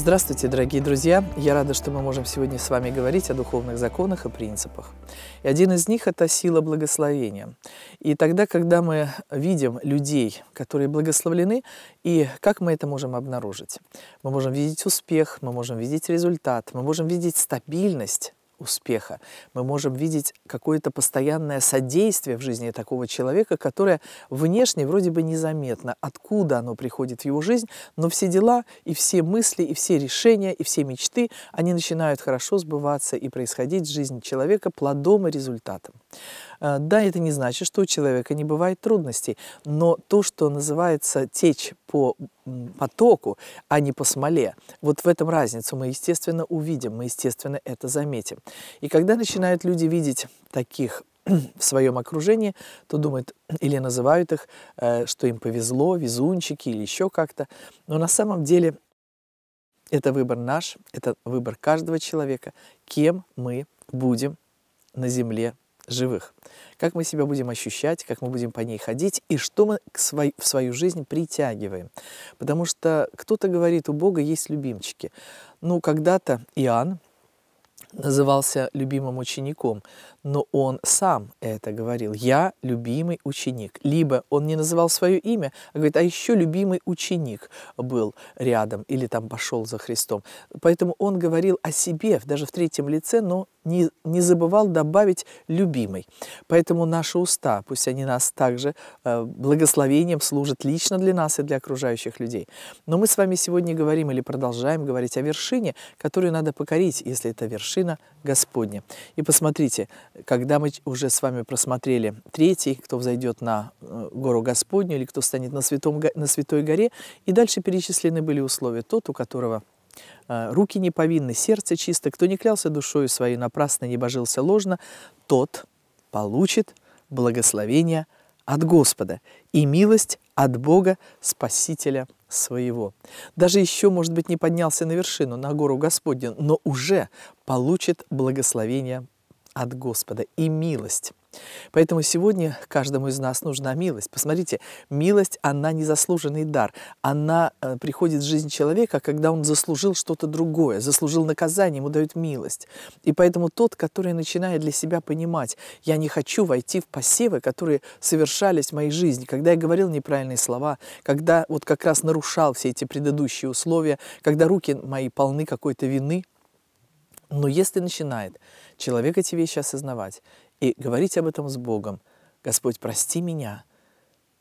Здравствуйте, дорогие друзья! Я рада, что мы можем сегодня с вами говорить о духовных законах и принципах. И один из них – это сила благословения. И тогда, когда мы видим людей, которые благословлены, и как мы это можем обнаружить? Мы можем видеть успех, мы можем видеть результат, мы можем видеть стабильность, успеха. Мы можем видеть какое-то постоянное содействие в жизни такого человека, которое внешне вроде бы незаметно, откуда оно приходит в его жизнь, но все дела и все мысли, и все решения, и все мечты, они начинают хорошо сбываться и происходить в жизни человека плодом и результатом. Э, да, это не значит, что у человека не бывает трудностей, но то, что называется течь по потоку, а не по смоле. Вот в этом разницу мы, естественно, увидим, мы, естественно, это заметим. И когда начинают люди видеть таких в своем окружении, то думают или называют их, э, что им повезло, везунчики или еще как-то. Но на самом деле это выбор наш, это выбор каждого человека, кем мы будем на земле живых. Как мы себя будем ощущать, как мы будем по ней ходить и что мы к свой, в свою жизнь притягиваем. Потому что кто-то говорит, у Бога есть любимчики. Ну, когда-то Иоанн назывался любимым учеником, но он сам это говорил. Я любимый ученик. Либо он не называл свое имя, а говорит, а еще любимый ученик был рядом или там пошел за Христом. Поэтому он говорил о себе, даже в третьем лице, но не, не забывал добавить «любимый». Поэтому наши уста, пусть они нас также э, благословением служат лично для нас и для окружающих людей. Но мы с вами сегодня говорим или продолжаем говорить о вершине, которую надо покорить, если это вершина Господня. И посмотрите, когда мы уже с вами просмотрели третий, кто взойдет на э, гору Господню или кто станет на, святом, на Святой горе, и дальше перечислены были условия, тот, у которого – а, руки не повинны, сердце чисто. Кто не клялся душою своей напрасно, не божился ложно, тот получит благословение от Господа и милость от Бога Спасителя своего. Даже еще, может быть, не поднялся на вершину, на гору Господню, но уже получит благословение от Господа и милость. Поэтому сегодня каждому из нас нужна милость. Посмотрите, милость, она незаслуженный дар. Она э, приходит в жизнь человека, когда он заслужил что-то другое, заслужил наказание, ему дают милость. И поэтому тот, который начинает для себя понимать, я не хочу войти в посевы, которые совершались в моей жизни, когда я говорил неправильные слова, когда вот как раз нарушал все эти предыдущие условия, когда руки мои полны какой-то вины – но если начинает человек эти вещи осознавать и говорить об этом с Богом, «Господь, прости меня»,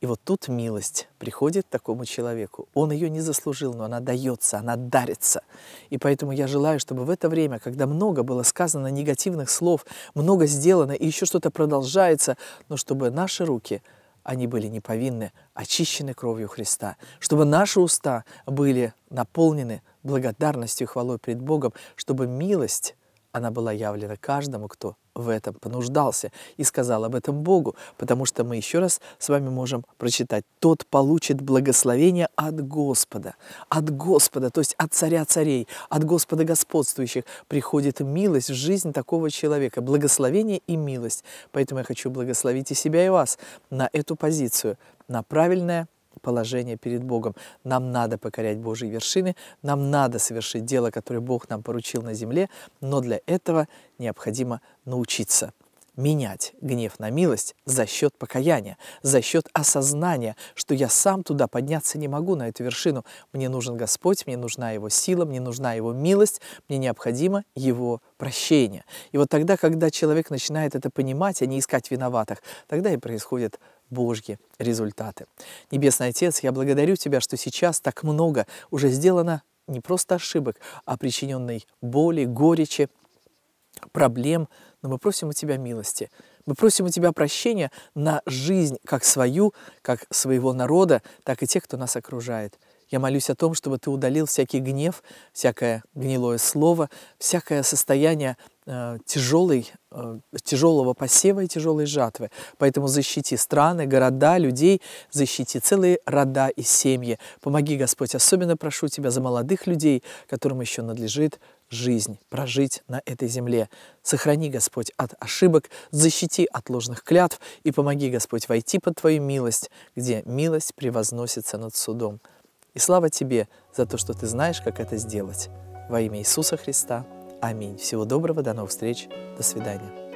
и вот тут милость приходит такому человеку. Он ее не заслужил, но она дается, она дарится. И поэтому я желаю, чтобы в это время, когда много было сказано негативных слов, много сделано и еще что-то продолжается, но чтобы наши руки, они были не повинны, а очищены кровью Христа, чтобы наши уста были наполнены благодарностью и хвалой пред Богом, чтобы милость, она была явлена каждому, кто в этом понуждался, и сказал об этом Богу, потому что мы еще раз с вами можем прочитать. Тот получит благословение от Господа, от Господа, то есть от царя царей, от Господа господствующих. Приходит милость в жизнь такого человека, благословение и милость. Поэтому я хочу благословить и себя, и вас на эту позицию, на правильное положение перед Богом. Нам надо покорять Божьи вершины, нам надо совершить дело, которое Бог нам поручил на земле, но для этого необходимо научиться менять гнев на милость за счет покаяния, за счет осознания, что я сам туда подняться не могу, на эту вершину. Мне нужен Господь, мне нужна Его сила, мне нужна Его милость, мне необходимо Его прощение. И вот тогда, когда человек начинает это понимать, а не искать виноватых, тогда и происходит Божьи результаты. Небесный Отец, я благодарю Тебя, что сейчас так много уже сделано не просто ошибок, а причиненной боли, горечи, проблем, но мы просим у Тебя милости. Мы просим у Тебя прощения на жизнь как свою, как своего народа, так и тех, кто нас окружает. Я молюсь о том, чтобы Ты удалил всякий гнев, всякое гнилое слово, всякое состояние тяжелый э, тяжелого э, посева и тяжелой жатвы. Поэтому защити страны, города, людей, защити целые рода и семьи. Помоги, Господь, особенно прошу Тебя за молодых людей, которым еще надлежит жизнь, прожить на этой земле. Сохрани, Господь, от ошибок, защити от ложных клятв и помоги, Господь, войти под Твою милость, где милость превозносится над судом. И слава Тебе за то, что Ты знаешь, как это сделать. Во имя Иисуса Христа. Аминь. Всего доброго, до новых встреч, до свидания.